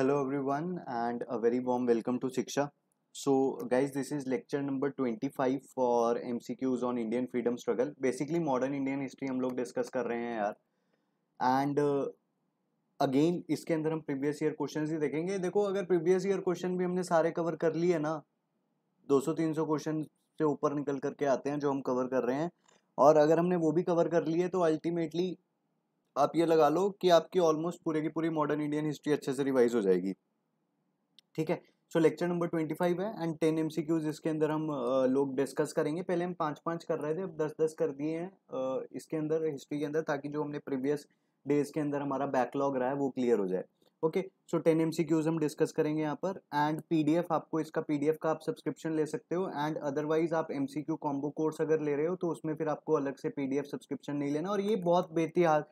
Hello everyone and a very warm welcome to Shiksha so guys this is lecture number twenty five for M C Qs on Indian freedom struggle basically modern Indian history हम लोग discuss कर रहे हैं यार and again uh, इसके अंदर हम previous year question ही देखेंगे देखो अगर प्रीवियस ईयर क्वेश्चन भी हमने सारे कवर कर लिए ना दो सौ तीन सौ क्वेश्चन से ऊपर निकल करके आते हैं जो हम कवर कर रहे हैं और अगर हमने वो भी कवर कर लिए तो अल्टीमेटली आप ये लगा लो कि आपकी ऑलमोस्ट पूरे की पूरी मॉडर्न इंडियन हिस्ट्री अच्छे से रिवाइज हो जाएगी ठीक है so lecture number twenty five है and ten M C Qs इसके अंदर हम लोग डिस्कस करेंगे पहले हम पाँच पाँच कर रहे थे अब दस दस कर दिए हैं इसके अंदर हिस्ट्री के अंदर ताकि जो हमने प्रीवियस डेज के अंदर हमारा बैकलॉग रहा है वो क्लियर हो जाए okay so ten M C Qs हम डिस्कस करेंगे यहाँ पर एंड पी डी एफ आपको इसका पी डी एफ का आप सब्सक्रिप्शन ले सकते हो एंड अदरवाइज आप M C Q combo course अगर ले रहे हो तो उसमें फिर आपको अलग से पी डी एफ सब्सक्रिप्शन नहीं लेना और ये बहुत बेहतियात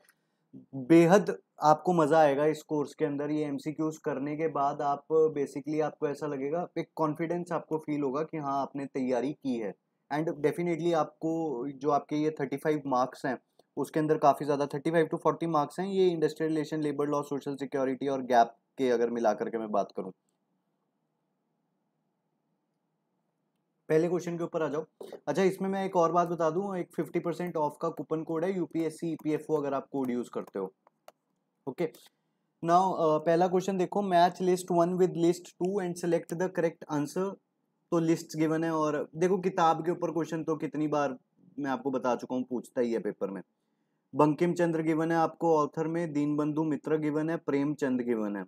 बेहद आपको मज़ा आएगा इस कोर्स के अंदर ये एमसीक्यूज करने के बाद आप बेसिकली आपको ऐसा लगेगा एक कॉन्फिडेंस आपको फील होगा कि हाँ आपने तैयारी की है एंड डेफिनेटली आपको जो आपके ये थर्टी फाइव मार्क्स हैं उसके अंदर काफ़ी ज़्यादा thirty five to forty marks हैं ये industrial relation labour law social security और गैप के अगर मिला करके मैं बात करूँ पहले क्वेश्चन के ऊपर आ जाओ अच्छा इसमें मैं एक और बात बता दूं एक 50 परसेंट ऑफ का कूपन कोड है यूपीएससी ईपीएफओ e अगर आप कोड यूज करते हो ओके नाउ पहला क्वेश्चन देखो match list one with list two and select the correct answer तो लिस्ट गिवन है और देखो किताब के ऊपर क्वेश्चन तो कितनी बार मैं आपको बता चुका हूँ पूछता ही है पेपर में बंकिम चंद्र गिवन है आपको ऑथर में दीनबंधु मित्र गिवन है प्रेमचंद गिवन है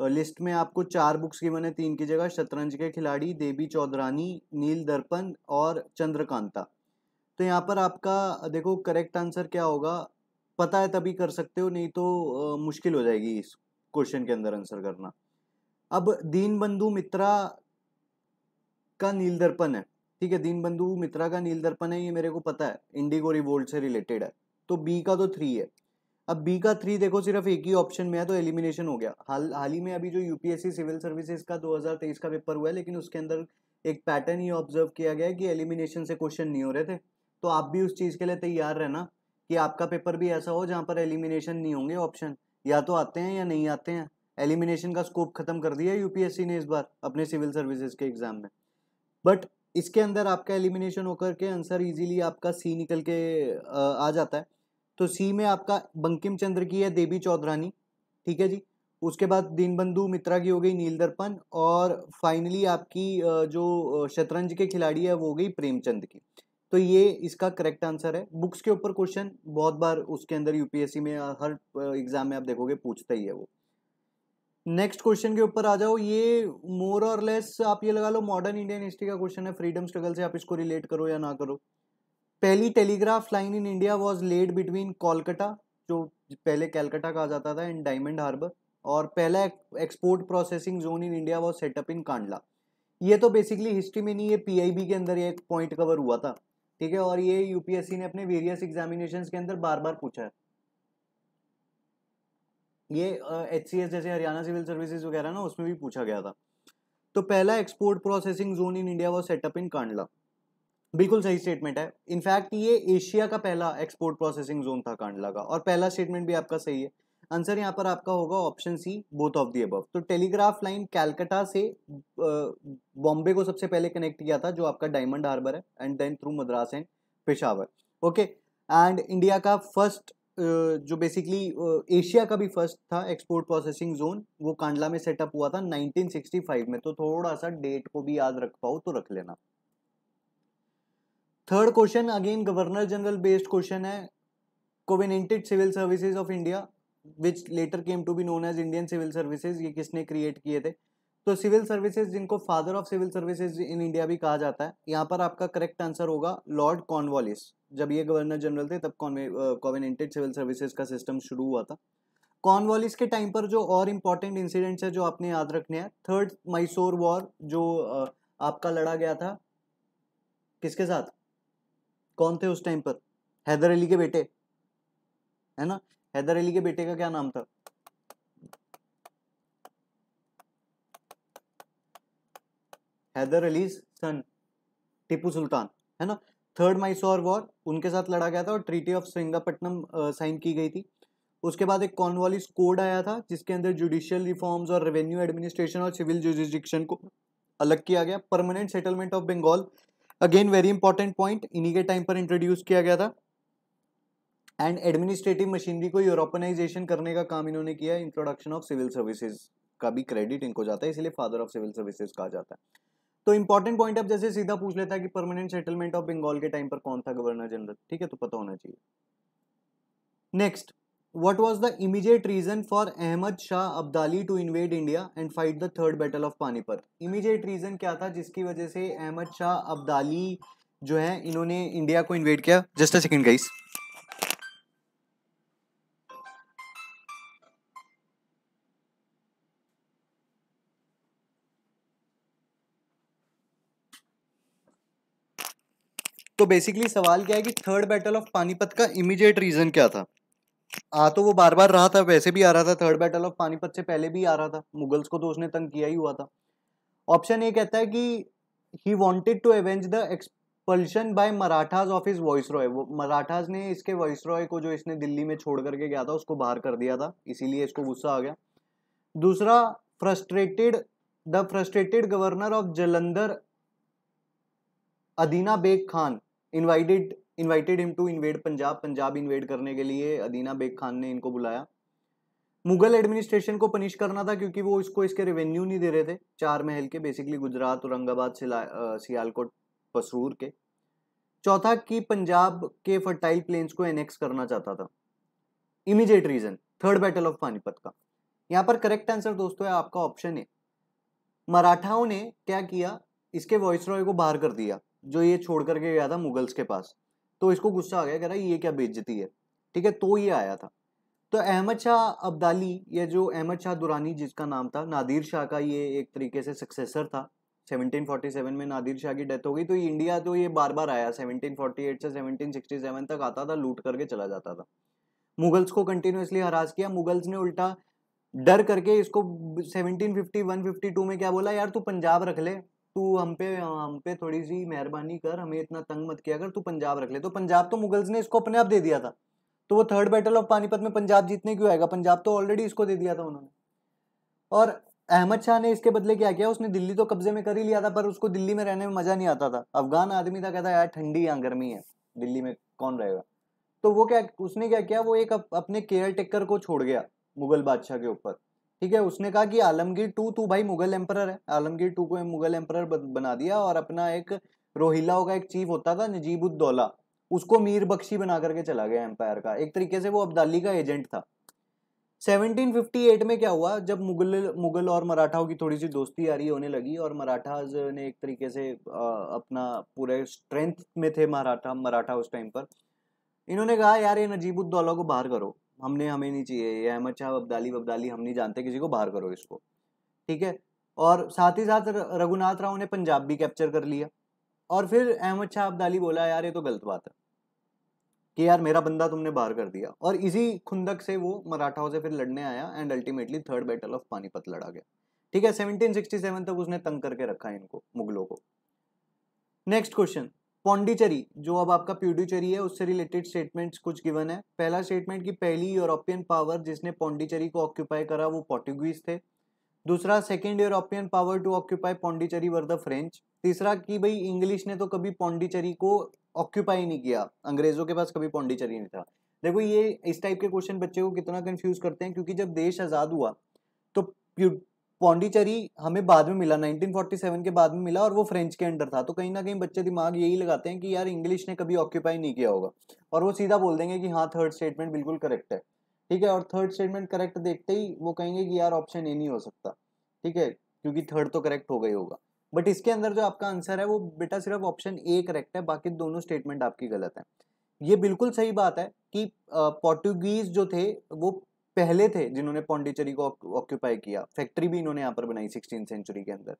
लिस्ट में आपको चार बुक्स की है तीन की जगह शतरंज के खिलाड़ी देवी चौधरानी नील दर्पण और चंद्रकांता तो यहाँ पर आपका देखो करेक्ट आंसर क्या होगा पता है तभी कर सकते हो नहीं तो आ, मुश्किल हो जाएगी इस क्वेश्चन के अंदर आंसर करना अब दीन बंधु मित्रा का नील दर्पण है ठीक है दीन बंधु मित्रा का नील दर्पण है ये मेरे को पता है इंडिगो रिवोल्ट से रिलेटेड है तो बी का तो थ्री है अब बी का थ्री देखो सिर्फ एक ही ऑप्शन में है तो एलिमिनेशन हो गया हाल हाल ही में अभी जो यूपीएससी सिविल सर्विसेज का 2023 का पेपर हुआ है लेकिन उसके अंदर एक पैटर्न ये ऑब्जर्व किया गया है कि एलिमिनेशन से क्वेश्चन नहीं हो रहे थे तो आप भी उस चीज़ के लिए तैयार रहना कि आपका पेपर भी ऐसा हो जहाँ पर एलिमिनेशन नहीं होंगे ऑप्शन या तो आते हैं या नहीं आते हैं एलिमिनेशन का स्कोप खत्म कर दिया यूपीएससी ने इस बार अपने सिविल सर्विसेज के एग्जाम में बट इसके अंदर आपका एलिमिनेशन होकर के आंसर इजीली आपका सी निकल के आ जाता है तो सी में आपका बंकिम चंद्र की है देवी चौधरानी ठीक है जी उसके बाद दीनबंधु मित्रा की हो गई नील दर्पण और फाइनली आपकी जो शतरंज के खिलाड़ी है वो हो गई प्रेमचंद की तो ये इसका करेक्ट आंसर है बुक्स के ऊपर क्वेश्चन बहुत बार उसके अंदर यूपीएससी में हर एग्जाम में आप देखोगे पूछता ही है वो नेक्स्ट क्वेश्चन के ऊपर आ जाओ ये मोर और लेस आप ये लगा लो मॉडर्न इंडियन हिस्ट्री का क्वेश्चन है फ्रीडम स्ट्रगल से आप इसको रिलेट करो या ना करो पहली telegraph line in India was laid between Kolkata जो पहले कैलकाटा कहा जाता था एंड डायमंड हार्बर और पहला export processing zone in India was set up in Kandla ये तो बेसिकली हिस्ट्री में नहीं ये पीआईबी के अंदर ये एक पॉइंट कवर हुआ था ठीक है और ये यूपीएससी ने अपने वेरियस एग्जामिनेशन के अंदर बार बार पूछा है ये एच uh, जैसे हरियाणा सिविल सर्विसेज वगैरह ना उसमें भी पूछा गया था तो पहला export processing zone in India was set up in Kandla बिल्कुल सही स्टेटमेंट है इनफैक्ट ये एशिया का पहला एक्सपोर्ट प्रोसेसिंग जोन था कांडला का और पहला स्टेटमेंट भी आपका सही है आंसर यहाँ पर आपका होगा option C both of the अब तो टेलीग्राफ लाइन कैलकटा से बॉम्बे को सबसे पहले कनेक्ट किया था जो आपका डायमंड हार्बर है and then through Madras and Peshawar okay and India का फर्स्ट जो बेसिकली एशिया का भी फर्स्ट था एक्सपोर्ट प्रोसेसिंग जोन वो कांडला में सेटअप हुआ था 1965 में तो थोड़ा सा डेट को भी याद रख पाओ तो रख लेना third question again governor general based question है covenanted civil services of India which later came to be known as Indian civil services ये किसने क्रिएट किए थे तो सिविल सर्विसेज जिनको father of civil services in India भी कहा जाता है यहाँ पर आपका करेक्ट आंसर होगा लॉर्ड कॉर्नवालिस जब ये गवर्नर जनरल थे तब कॉविनेंटेड सिविल सर्विसेज का सिस्टम शुरू हुआ था कॉर्नवालिस के टाइम पर जो और इम्पॉर्टेंट इंसिडेंट्स है जो आपने याद रखने हैं थर्ड मैसूर वॉर जो आपका लड़ा गया था किसके साथ कौन थे उस टाइम पर हैदर अली के बेटे है ना हैदर अली के बेटे का क्या नाम था हैदर अली सन टिपू सुल्तान है ना थर्ड माइसोर वॉर उनके साथ लड़ा गया था और ट्रीटी ऑफ सिंगापट्टनम साइन की गई थी उसके बाद एक कॉर्नवालिस कोड आया था जिसके अंदर जुडिशियल रिफॉर्म्स और रेवेन्यू एडमिनिस्ट्रेशन और सिविल जुडिजिक्शन को अलग किया गया permanent settlement of Bengal again very important point इन्हीं के टाइम पर इंट्रोड्यूस किया गया था एंड एडमिनिस्ट्रेटिव मशीनरी को यूरोपनाइजेशन करने का काम इन्होंने किया इंट्रोडक्शन ऑफ सिविल सर्विसेज का भी क्रेडिट इनको जाता है इसलिए फादर ऑफ सिविल सर्विसेज कहा जाता है तो इंपॉर्टेंट पॉइंट अब जैसे सीधा पूछ लेता है कि परमानेंट सेटलमेंट ऑफ बंगाल के टाइम पर कौन था गवर्नर जनरल ठीक है तो पता होना चाहिए next what was the immediate reason for Ahmad Shah Abdali to invade India and fight the third battle of Panipat immediate reason क्या था जिसकी वजह से अहमद शाह अब्दाली जो है इन्होंने इंडिया को इन्वेड किया जस्ट अ सेकेंड गाइस तो बेसिकली सवाल क्या है कि थर्ड बैटल ऑफ पानीपत का इमीजिएट रीजन क्या था आ तो वो बार बार रहा था वैसे भी आ रहा था थर्ड बैटल ऑफ पानीपत से पहले भी आ रहा था मुगल्स को तो उसने तंग किया ही हुआ था ऑप्शन ए कहता है कि he wanted to avenge the expulsion by Marathas of his viceroy वो मराठाज ने इसके वॉइस रॉय को जो इसने दिल्ली में छोड़ करके गया था उसको बाहर कर दिया था इसीलिए इसको गुस्सा आ गया दूसरा frustrated the frustrated governor of Jalandhar Adina Beg Khan invited invited him to invade Punjab Punjab invade करने के लिए अदीना बेग खान ने इनको बुलाया मुगल एडमिनिस्ट्रेशन को पनिश करना था क्योंकि वो इसको इसके रेवेन्यू नहीं दे रहे थे चार महल के बेसिकली गुजरात औरंगाबाद सियालकोट पसरूर के चौथा कि पंजाब के फर्टाइल प्लेन्स को एनेक्स करना चाहता था immediate reason third battle of Panipat का यहाँ पर करेक्ट आंसर दोस्तों है आपका ऑप्शन है मराठाओं ने क्या किया इसके वॉइस रॉय को बाहर कर दिया जो ये छोड़ करके गया था मुगल्स के पास तो इसको गुस्सा आ गया कह रहा ये क्या बेचती है ठीक है तो ये आया था तो अहमद शाह अब्दाली या जो अहमद शाह दुरानी जिसका नाम था नादिर शाह का ये एक तरीके से सक्सेसर था 1747 में नादिर शाह की डेथ हो गई तो इंडिया तो ये बार बार आया 1748 से 1767 तक आता था लूट करके चला जाता था मुगल्स को कंटिन्यूसली हरास किया मुगल्स ने उल्टा डर करके इसको 1750 152 में क्या बोला यार तू पंजाब रख ले तू हम पे हम पे थोड़ी सी मेहरबानी कर हमें इतना तंग मत किया कर तू पंजाब रख ले तो पंजाब तो मुगल्स ने इसको अपने आप दे दिया था तो वो थर्ड बैटल ऑफ पानीपत में पंजाब जीतने क्यों आएगा पंजाब तो ऑलरेडी इसको दे दिया था उन्होंने और अहमद शाह ने इसके बदले क्या किया उसने दिल्ली तो कब्जे में कर ही लिया था पर उसको दिल्ली में रहने में मज़ा नहीं आता था अफगान आदमी था कहता यार ठंडी यहाँ गर्मी है दिल्ली में कौन रहेगा तो वो क्या उसने क्या किया वो एक अपने केयर टेकर को छोड़ गया मुगल बादशाह के ऊपर ठीक है उसने कहा कि आलमगीर टू तू भाई मुगल एम्पर है आलमगीर टू को मुगल एम्पर बना दिया और अपना एक रोहिलाओं का एक चीफ होता था नजीब उद्दौला उसको मीर बख्शी बना करके चला गया एम्पायर का एक तरीके से वो अब्दाली का एजेंट था 1758 में क्या हुआ जब मुगल मुगल और मराठाओं की थोड़ी सी दोस्ती आ रही होने लगी और मराठाज ने एक तरीके से अपना पूरे स्ट्रेंथ में थे मराठा मराठा उस टाइम पर इन्होंने कहा यार ये नजीबुद्दौला को बाहर करो हमने हमें नहीं चाहिए ये अहमद शाह अब्दाली अब्दाली हम नहीं जानते किसी को बाहर करो इसको ठीक है और साथ ही साथ रघुनाथ राव ने पंजाब भी कैप्चर कर लिया और फिर अहमद शाह अब्दाली बोला यार ये तो गलत बात है कि यार मेरा बंदा तुमने बाहर कर दिया और इसी खुंदक से वो मराठाओं से फिर लड़ने आया and ultimately third battle of Panipat लड़ा गया ठीक है 1767 तक उसने तंग करके रखा इनको मुगलों को नेक्स्ट क्वेश्चन पौंडीचेरी जो अब आपका प्यूडुचेरी है उससे रिलेटेड स्टेटमेंट्स कुछ गिवन है पहला स्टेटमेंट की पहली यूरोपियन पावर जिसने पौंडीचेरी को ऑक्यूपाई करा वो पोर्टुगीज थे दूसरा second European power to occupy Pondicherry were the French तीसरा कि भाई इंग्लिश ने तो कभी पौंडीचेरी को ऑक्यूपाई नहीं किया अंग्रेजों के पास कभी पौंडीचेरी नहीं था देखो ये इस टाइप के क्वेश्चन बच्चे को कितना कंफ्यूज करते हैं क्योंकि जब देश आज़ाद हुआ तो पौंडीचेरी हमें बाद में मिला 1947 के बाद में मिला और वो फ्रेंच के अंडर था तो कहीं ना कहीं बच्चे दिमाग यही लगाते हैं कि यार इंग्लिश ने कभी ऑक्यूपाई नहीं किया होगा और वो सीधा बोल देंगे कि हाँ थर्ड स्टेटमेंट बिल्कुल करेक्ट है ठीक है और थर्ड स्टेटमेंट करेक्ट देखते ही वो कहेंगे कि यार ऑप्शन ए नहीं हो सकता ठीक है क्योंकि थर्ड तो करेक्ट हो गई होगा बट इसके अंदर जो आपका आंसर है वो बेटा सिर्फ ऑप्शन ए करेक्ट है बाकी दोनों स्टेटमेंट आपकी गलत है ये बिल्कुल सही बात है कि पोर्टुगीज जो थे वो पहले थे जिन्होंने पौंडीचेरी को ऑक्यूपाई किया फैक्ट्री भी इन्होंने यहाँ पर बनाई सिक्सटीन सेंचुरी के अंदर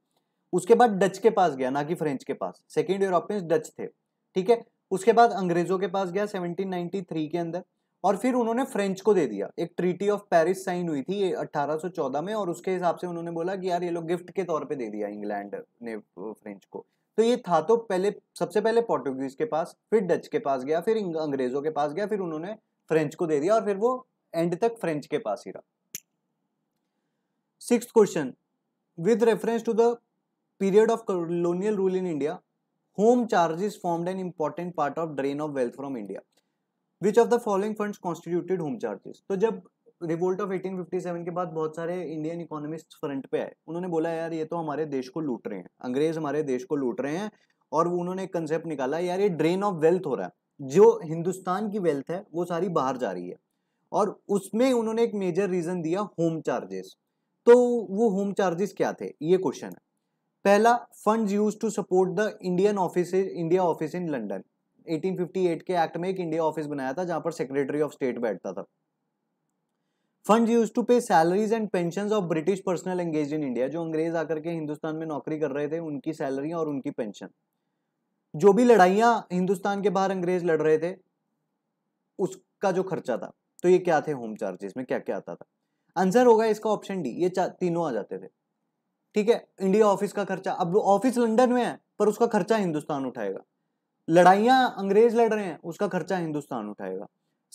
उसके बाद डच के पास गया ना कि फ्रेंच के पास सेकेंड यूरोपियंस डच थे ठीक है उसके बाद अंग्रेजों के पास गया 1793 के अंदर और फिर उन्होंने फ्रेंच को दे दिया एक ट्रीटी ऑफ पेरिस साइन हुई थी 1814 में और उसके हिसाब से उन्होंने बोला कि यार ये लोग गिफ्ट के तौर पे दे दिया इंग्लैंड ने फ्रेंच को तो ये था तो पहले सबसे पहले पोर्टुगीज के पास फिर डच के पास गया फिर अंग्रेजों के पास गया फिर उन्होंने फ्रेंच को दे दिया और फिर वो एंड तक फ्रेंच के पास ही रहा six question with reference to the period of colonial rule in India home charges formed an important part of drain of wealth from India which of the following funds constituted home charges तो जब revolt of 1857 के बाद बहुत सारे Indian economist front पे आए उन्होंने बोला यार ये तो हमारे देश को लूट रहे हैं अंग्रेज हमारे देश को लूट रहे हैं और उन्होंने एक कंसेप्ट निकाला यार ये ड्रेन ऑफ वेल्थ हो रहा है जो हिंदुस्तान की वेल्थ है वो सारी बाहर जा रही है और उसमें उन्होंने एक मेजर रीजन दिया होम चार्जेस तो वो होम चार्जेस क्या थे ये क्वेश्चन है पहला funds used to support the Indian office India office in London 1858 के एक्ट में एक इंडिया ऑफिस बनाया था जहां पर सेक्रेटरी ऑफ स्टेट बैठता था fund used to pay salaries and pension of British personnel engaged in India जो अंग्रेज आकर के हिंदुस्तान में नौकरी कर रहे थे उनकी सैलरी और उनकी पेंशन जो भी लड़ाइयां हिंदुस्तान के बाहर अंग्रेज लड़ रहे थे उसका जो खर्चा था तो ये क्या थे होम चार्जेस में क्या क्या आता था आंसर होगा इसका ऑप्शन डी ये तीनों आ जाते थे ठीक है इंडिया ऑफिस का खर्चा अब ऑफिस लंदन में है पर उसका खर्चा हिंदुस्तान उठाएगा लड़ाइयाँ अंग्रेज लड़ रहे हैं उसका खर्चा हिंदुस्तान उठाएगा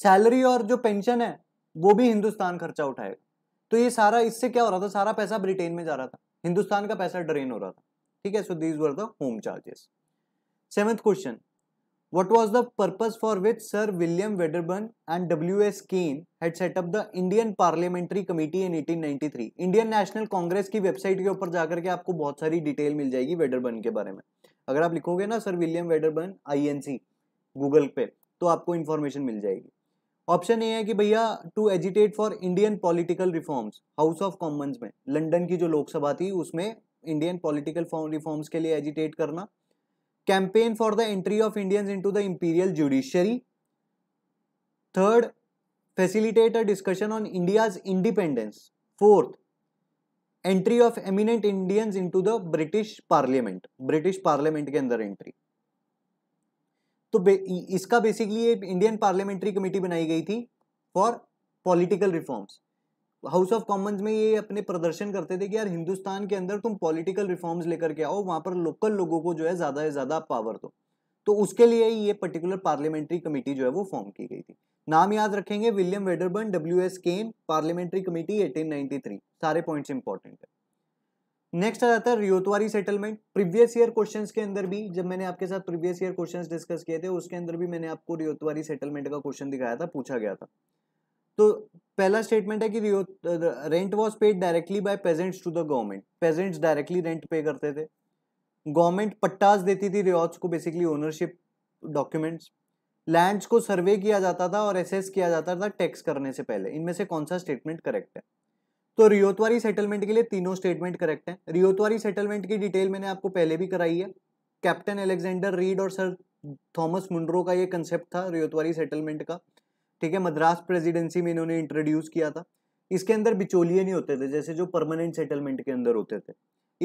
सैलरी और जो पेंशन है वो भी हिंदुस्तान खर्चा उठाएगा तो ये सारा इससे क्या हो रहा था सारा पैसा ब्रिटेन में जा रहा था हिंदुस्तान का पैसा ड्रेन हो रहा था ठीक है so these were the home charges seventh question What was for which sir William Sir and Wedderburn and W.S. Kane had set up the Indian Parliamentary Committee in 1893? Indian National Congress की वेबसाइट के ऊपर जाकर के आपको बहुत सारी डिटेल मिल जाएगी वेडरबन के बारे में अगर आप लिखोगे ना sir William Wedderburn I N C Google पे तो आपको इन्फॉर्मेशन मिल जाएगी ऑप्शन ए है कि भैया to agitate for Indian political reforms House of Commons में लंडन की जो लोकसभा थी उसमें इंडियन पॉलिटिकल रिफॉर्म्स के लिए एजिटेट करना campaign for the entry of Indians into the imperial judiciary third facilitate a discussion on India's independence fourth entry of eminent Indians into the British parliament British parliament के अंदर entry तो इसका basically Indian parliamentary committee बनाई गई थी for political reforms House of Commons में ये अपने प्रदर्शन करते थे कि यार हिंदुस्तान के अंदर तुम पॉलिटिकल रिफॉर्म्स लेकर के आओ वहाँ पर लोकल लोगों को जो है ज़्यादा से ज़्यादा पावर दो तो उसके लिए ही ये पर्टिकुलर पार्लियामेंट्री कमेटी जो है वो फॉर्म की गई थी नाम याद रखेंगे William Wedderburn W S Caine parliamentary committee eighteen सारे पॉइंट्स इंपॉर्टेंट है नेक्स्ट आ जाता है ryotwari settlement previous year questions के अंदर भी जब मैंने आपके साथ प्रीवियस ईयर क्वेश्चंस डिस्कस किए थे उसके अंदर भी मैंने आपको रियोतवारी सेटलमेंट का क्वेश्चन दिखाया था पूछा गया था तो पहला स्टेटमेंट है कि rent was paid directly by peasants to the government peasants directly rent pay करते थे गवर्नमेंट पट्टास देती थी रियाज को बेसिकली ओनरशिप डॉक्यूमेंट्स लैंड्स को सर्वे किया जाता था और एसेस किया जाता था टैक्स करने से पहले इनमें से कौन सा स्टेटमेंट करेक्ट है तो रियोतवारी सेटलमेंट के लिए तीनों स्टेटमेंट करेक्ट हैं रियोतवारी सेटलमेंट की डिटेल मैंने आपको पहले भी कराई है कैप्टन एलेक्जेंडर रीड और सर थॉमस मुंड्रो का ये कंसेप्ट था रियोतवारी सेटलमेंट का ठीक है मद्रास प्रेसिडेंसी में इन्होंने इंट्रोड्यूस किया था इसके अंदर बिचौलिए नहीं होते थे जैसे जो परमानेंट सेटलमेंट के अंदर होते थे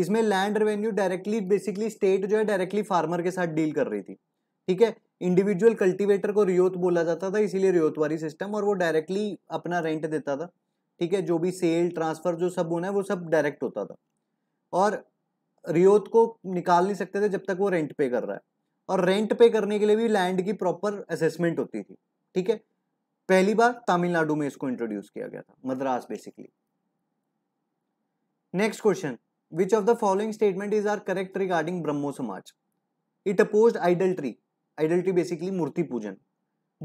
इसमें land revenue directly basically state जो है डायरेक्टली फार्मर के साथ डील कर रही थी ठीक है इंडिविजुअल कल्टिवेटर को रियोत बोला जाता था इसीलिए रियोतवारी सिस्टम और वो डायरेक्टली अपना रेंट देता था ठीक है जो भी सेल ट्रांसफर जो सब होना है वो सब डायरेक्ट होता था और रियोत को निकाल नहीं सकते थे जब तक वो रेंट पे कर रहा है और रेंट पे करने के लिए भी लैंड की प्रॉपर असेसमेंट होती थी ठीक है पहली बार तमिलनाडु में इसको इंट्रोड्यूस किया गया था Madras basically next question which of the following statement is are correct regarding Brahmo Samaj it oppose idolatry idolatry basically मूर्ति पूजन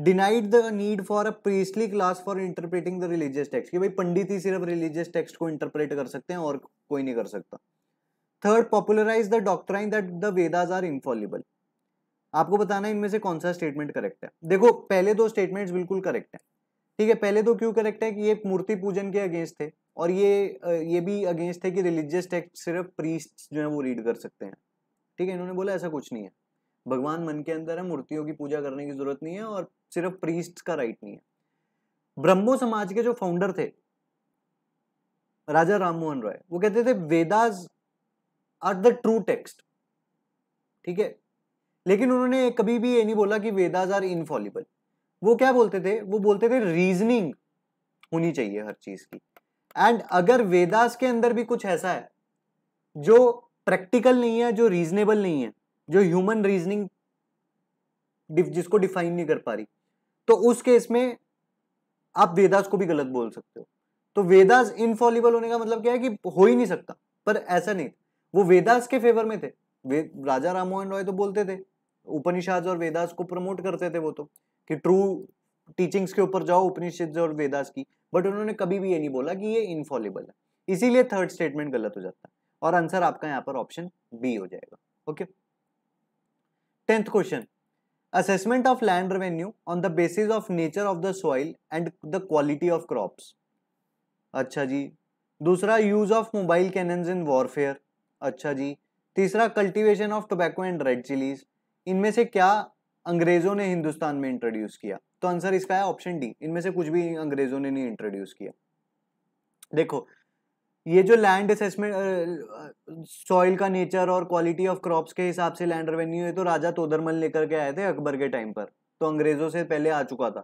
denied the need for a priestly class for interpreting the religious text कि भाई पंडित ही सिर्फ रिलीजियस टेक्स्ट को interpret कर सकते हैं और कोई नहीं कर सकता third popularise the doctrine that the Vedas are infallible आपको बताना है इनमें से कौन सा स्टेटमेंट करेक्ट है देखो पहले दो स्टेटमेंट्स बिल्कुल करेक्ट है ठीक है पहले दो क्यों करेक्ट है कि ये मूर्ति पूजन के अगेंस्ट थे और ये ये भी अगेंस्ट थे कि रिलीजियस टेक्स्ट सिर्फ प्रीस्ट जो है वो रीड कर सकते हैं ठीक है इन्होंने बोला ऐसा कुछ नहीं है भगवान मन के अंदर है मूर्तियों की पूजा करने की जरूरत नहीं है और सिर्फ प्रीस्ट का राइट नहीं है ब्रह्मो समाज के जो फाउंडर थे राजा राममोहन रॉय वो कहते थे Vedas are the true text ठीक है लेकिन उन्होंने कभी भी ये नहीं बोला कि वेदाज आर इनफॉलिबल वो क्या बोलते थे वो बोलते थे रीजनिंग होनी चाहिए हर चीज की एंड अगर वेदास के अंदर भी कुछ ऐसा है जो प्रैक्टिकल नहीं है जो रीजनेबल नहीं है जो ह्यूमन रीजनिंग जिसको डिफाइन नहीं कर पा रही तो उस केस में आप वेदास को भी गलत बोल सकते हो तो वेदास इनफॉलिबल होने का मतलब क्या है कि हो ही नहीं सकता पर ऐसा नहीं वो वेदास के फेवर में थे वे राजा राममोहन रॉय तो बोलते थे उपनिषाद और वेदास को प्रमोट करते थे वो तो कि ट्रू टीचिंग्स के ऊपर जाओ उपनिषद और वेदास की बट उन्होंने कभी भी ये नहीं बोला कि ये इनफॉलेबल है इसीलिए थर्ड स्टेटमेंट गलत हो जाता है और आंसर आपका यहाँ पर ऑप्शन बी हो जाएगा okay tenth question assessment of land revenue on the basis of nature of the soil and the quality of crops अच्छा जी दूसरा use of mobile cannons in warfare अच्छा जी तीसरा cultivation of tobacco and red chillies इनमें से क्या अंग्रेजों ने हिंदुस्तान में इंट्रोड्यूस किया तो आंसर इसका है ऑप्शन डी इनमें से कुछ भी अंग्रेजों ने नहीं इंट्रोड्यूस किया देखो ये जो लैंड असेसमेंट सॉइल का नेचर और क्वालिटी ऑफ क्रॉप्स के हिसाब से लैंड रेवेन्यू है तो राजा तोदरमल लेकर के आए थे अकबर के टाइम पर तो अंग्रेजों से पहले आ चुका था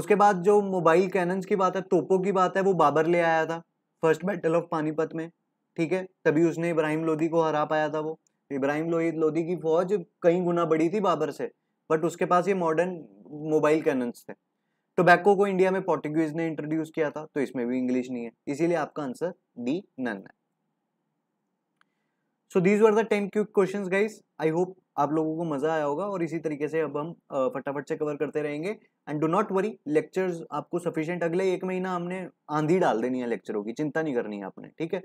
उसके बाद जो मोबाइल कैनन्स की बात है तोपों की बात है वो बाबर ले आया था फर्स्ट बैटल ऑफ पानीपत में ठीक है तभी उसने इब्राहिम लोधी को हरा पाया था वो इब्राहिम लोहिद लोधी की फौज कई गुना बड़ी थी बाबर से बट उसके पास ये मॉडर्न मोबाइल कैनन्स थे टोबैको तो को इंडिया में पोर्टुगीज ने इंट्रोड्यूस किया था तो इसमें भी इंग्लिश नहीं है इसीलिए आपका आंसर डी नन है so these were the ten quick questions guys I hope आप लोगों को मजा आया होगा और इसी तरीके से अब हम फटाफट से कवर करते रहेंगे and do not worry lectures आपको सफिशियंट अगले एक महीना हमने आंधी डाल देनी है लेक्चरों की चिंता नहीं करनी है आपने ठीक है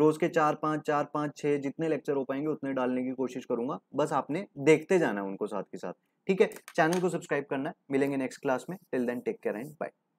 रोज के चार पाँच चार पाँच छः जितने लेक्चर हो पाएंगे उतने डालने की कोशिश करूंगा बस आपने देखते जाना है उनको साथ के साथ ठीक है चैनल को सब्सक्राइब करना है मिलेंगे नेक्स्ट क्लास में till then take care and bye